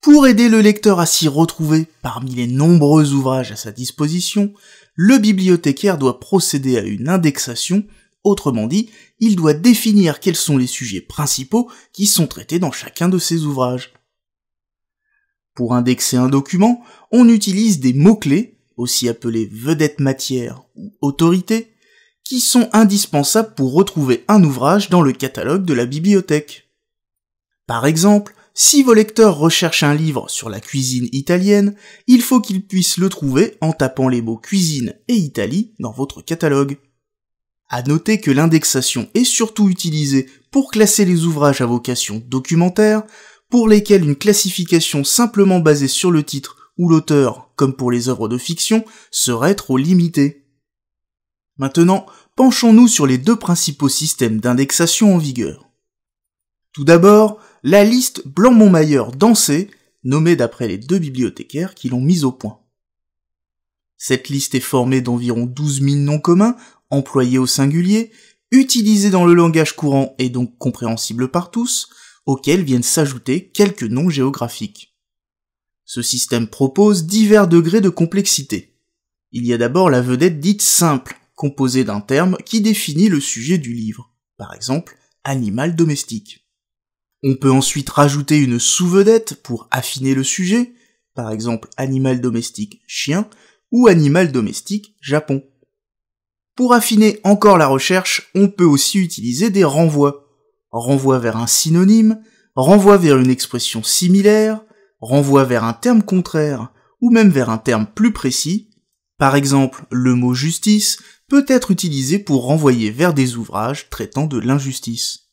Pour aider le lecteur à s'y retrouver parmi les nombreux ouvrages à sa disposition, le bibliothécaire doit procéder à une indexation, autrement dit, il doit définir quels sont les sujets principaux qui sont traités dans chacun de ces ouvrages. Pour indexer un document, on utilise des mots-clés, aussi appelés vedettes matières ou autorités, qui sont indispensables pour retrouver un ouvrage dans le catalogue de la bibliothèque. Par exemple, si vos lecteurs recherchent un livre sur la cuisine italienne, il faut qu'ils puissent le trouver en tapant les mots cuisine et Italie dans votre catalogue. À noter que l'indexation est surtout utilisée pour classer les ouvrages à vocation documentaire, pour lesquels une classification simplement basée sur le titre ou l'auteur, comme pour les œuvres de fiction, serait trop limitée. Maintenant, penchons-nous sur les deux principaux systèmes d'indexation en vigueur. Tout d'abord, la liste Blanc-Montmailleur dansée, nommée d'après les deux bibliothécaires qui l'ont mise au point. Cette liste est formée d'environ 12 000 noms communs, employés au singulier, utilisés dans le langage courant et donc compréhensibles par tous, auxquels viennent s'ajouter quelques noms géographiques. Ce système propose divers degrés de complexité. Il y a d'abord la vedette dite simple, composée d'un terme qui définit le sujet du livre, par exemple animal domestique. On peut ensuite rajouter une sous-vedette pour affiner le sujet, par exemple animal domestique chien ou animal domestique Japon. Pour affiner encore la recherche, on peut aussi utiliser des renvois. Renvoi vers un synonyme, renvoi vers une expression similaire, renvoi vers un terme contraire ou même vers un terme plus précis. Par exemple, le mot justice peut être utilisé pour renvoyer vers des ouvrages traitant de l'injustice.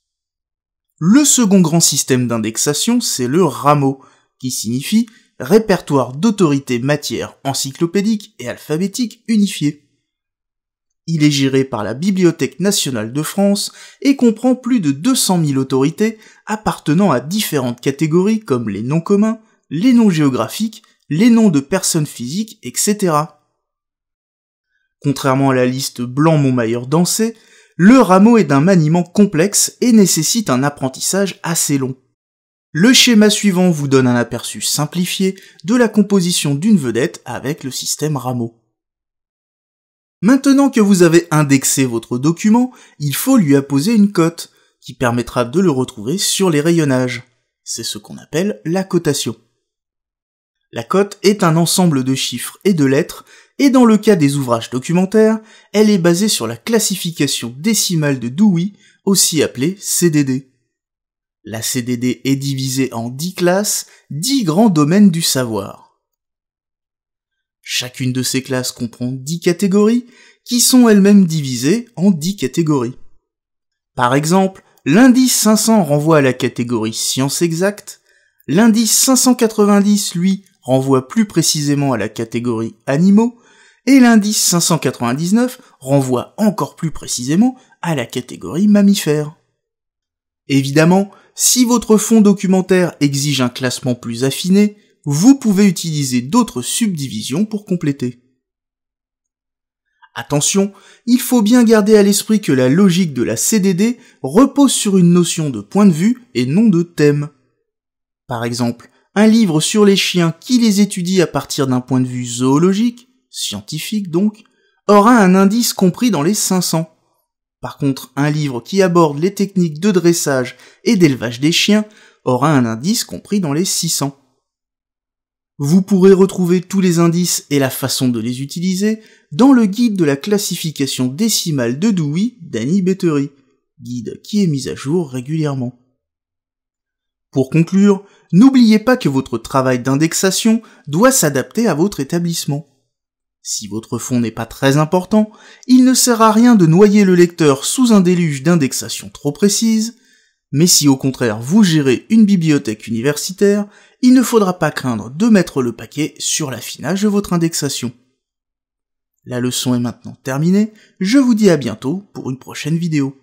Le second grand système d'indexation, c'est le Rameau, qui signifie Répertoire d'Autorités matière encyclopédique et alphabétique unifié. Il est géré par la Bibliothèque nationale de France et comprend plus de 200 000 autorités appartenant à différentes catégories comme les noms communs, les noms géographiques, les noms de personnes physiques, etc. Contrairement à la liste Blanc-Montmailleur-Dansé, le rameau est d'un maniement complexe et nécessite un apprentissage assez long. Le schéma suivant vous donne un aperçu simplifié de la composition d'une vedette avec le système rameau. Maintenant que vous avez indexé votre document, il faut lui apposer une cote, qui permettra de le retrouver sur les rayonnages. C'est ce qu'on appelle la cotation. La cote est un ensemble de chiffres et de lettres et dans le cas des ouvrages documentaires, elle est basée sur la classification décimale de Dewey, aussi appelée CDD. La CDD est divisée en 10 classes, 10 grands domaines du savoir. Chacune de ces classes comprend 10 catégories, qui sont elles-mêmes divisées en 10 catégories. Par exemple, l'indice 500 renvoie à la catégorie science exacte, l'indice 590, lui, renvoie plus précisément à la catégorie animaux, et l'indice 599 renvoie encore plus précisément à la catégorie mammifère. Évidemment, si votre fonds documentaire exige un classement plus affiné, vous pouvez utiliser d'autres subdivisions pour compléter. Attention, il faut bien garder à l'esprit que la logique de la CDD repose sur une notion de point de vue et non de thème. Par exemple, un livre sur les chiens qui les étudie à partir d'un point de vue zoologique scientifique donc, aura un indice compris dans les 500. Par contre, un livre qui aborde les techniques de dressage et d'élevage des chiens aura un indice compris dans les 600. Vous pourrez retrouver tous les indices et la façon de les utiliser dans le guide de la classification décimale de Dewey d'Annie Bettery, guide qui est mis à jour régulièrement. Pour conclure, n'oubliez pas que votre travail d'indexation doit s'adapter à votre établissement. Si votre fond n'est pas très important, il ne sert à rien de noyer le lecteur sous un déluge d'indexation trop précise, mais si au contraire vous gérez une bibliothèque universitaire, il ne faudra pas craindre de mettre le paquet sur l'affinage de votre indexation. La leçon est maintenant terminée, je vous dis à bientôt pour une prochaine vidéo.